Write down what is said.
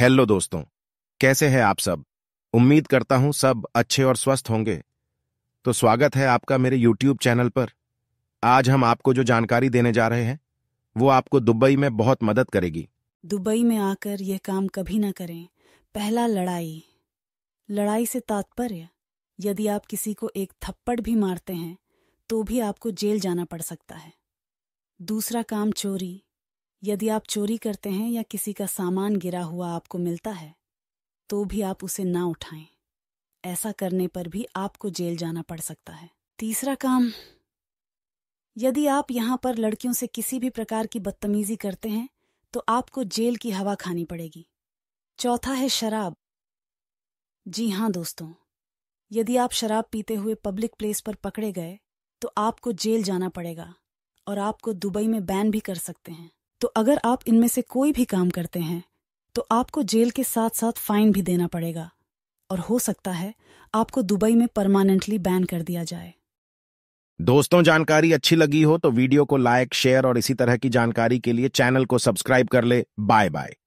hello दोस्तों कैसे हैं आप सब उम्मीद करता हूं सब अच्छे और स्वस्थ होंगे तो स्वागत है आपका मेरे यूट्यूब चैनल पर आज हम आपको जो जानकारी देने जा रहे हैं वो आपको दुबई में बहुत मदद करेगी दुबई में आकर यह काम कभी ना करें पहला लड़ाई लड़ाई से तात्पर्य यदि आप किसी को एक थप्पड़ भी मारते हैं तो भी आपको जेल जाना पड़ सकता है दूसरा काम चोरी यदि आप चोरी करते हैं या किसी का सामान गिरा हुआ आपको मिलता है तो भी आप उसे ना उठाएं ऐसा करने पर भी आपको जेल जाना पड़ सकता है तीसरा काम यदि आप यहां पर लड़कियों से किसी भी प्रकार की बदतमीजी करते हैं तो आपको जेल की हवा खानी पड़ेगी चौथा है शराब जी हां दोस्तों यदि आप शराब पीते हुए पब्लिक प्लेस पर पकड़े गए तो आपको जेल जाना पड़ेगा और आपको दुबई में बैन भी कर सकते हैं तो अगर आप इनमें से कोई भी काम करते हैं तो आपको जेल के साथ साथ फाइन भी देना पड़ेगा और हो सकता है आपको दुबई में परमानेंटली बैन कर दिया जाए दोस्तों जानकारी अच्छी लगी हो तो वीडियो को लाइक शेयर और इसी तरह की जानकारी के लिए चैनल को सब्सक्राइब कर ले बाय बाय